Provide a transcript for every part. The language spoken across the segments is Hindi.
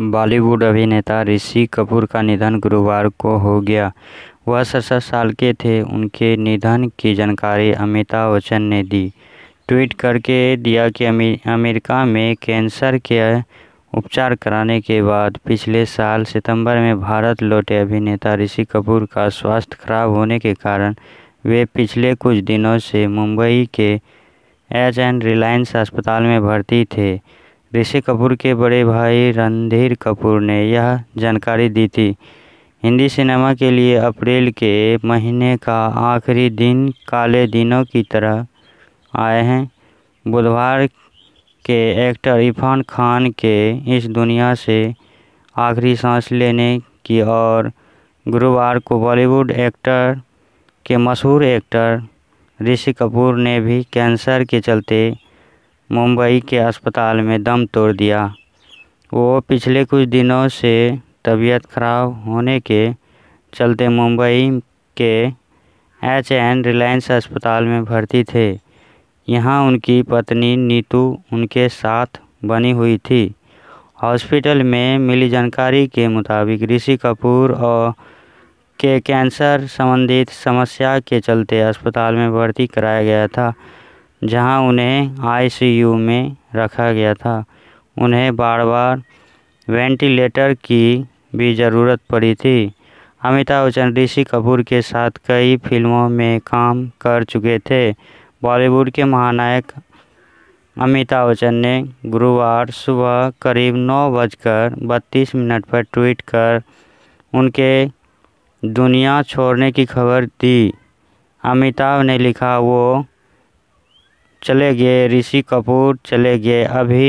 बॉलीवुड अभिनेता ऋषि कपूर का निधन गुरुवार को हो गया वह सड़सठ साल के थे उनके निधन की जानकारी अमिताभ बच्चन ने दी ट्वीट करके दिया कि अमेरिका में कैंसर के उपचार कराने के बाद पिछले साल सितंबर में भारत लौटे अभिनेता ऋषि कपूर का स्वास्थ्य खराब होने के कारण वे पिछले कुछ दिनों से मुंबई के एच एंड रिलायंस अस्पताल में भर्ती थे ऋषि कपूर के बड़े भाई रणधीर कपूर ने यह जानकारी दी थी हिंदी सिनेमा के लिए अप्रैल के महीने का आखिरी दिन काले दिनों की तरह आए हैं बुधवार के एक्टर इरफान खान के इस दुनिया से आखिरी सांस लेने की और गुरुवार को बॉलीवुड एक्टर के मशहूर एक्टर ऋषि कपूर ने भी कैंसर के चलते मुंबई के अस्पताल में दम तोड़ दिया वो पिछले कुछ दिनों से तबीयत खराब होने के चलते मुंबई के एच एन रिलायंस अस्पताल में भर्ती थे यहाँ उनकी पत्नी नीतू उनके साथ बनी हुई थी हॉस्पिटल में मिली जानकारी के मुताबिक ऋषि कपूर और के कैंसर संबंधित समस्या के चलते अस्पताल में भर्ती कराया गया था जहां उन्हें आईसीयू में रखा गया था उन्हें बार बार वेंटिलेटर की भी ज़रूरत पड़ी थी अमिताभ बच्चन ऋषि कपूर के साथ कई फिल्मों में काम कर चुके थे बॉलीवुड के महानायक अमिताभ बच्चन ने गुरुवार सुबह करीब नौ बजकर बत्तीस मिनट पर ट्वीट कर उनके दुनिया छोड़ने की खबर दी अमिताभ ने लिखा वो चले गए ऋषि कपूर चले गए अभी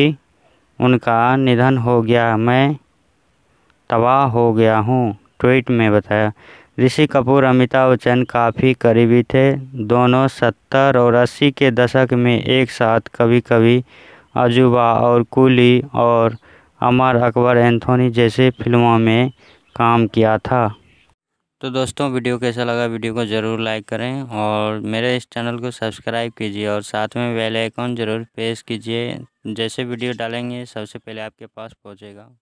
उनका निधन हो गया मैं तबाह हो गया हूँ ट्वीट में बताया ऋषि कपूर अमिताभ बच्चन काफ़ी करीबी थे दोनों सत्तर और अस्सी के दशक में एक साथ कभी कभी अजूबा और कुली और अमर अकबर एंथोनी जैसे फिल्मों में काम किया था तो दोस्तों वीडियो कैसा लगा वीडियो को ज़रूर लाइक करें और मेरे इस चैनल को सब्सक्राइब कीजिए और साथ में बेल आइकॉन ज़रूर प्रेस कीजिए जैसे वीडियो डालेंगे सबसे पहले आपके पास पहुंचेगा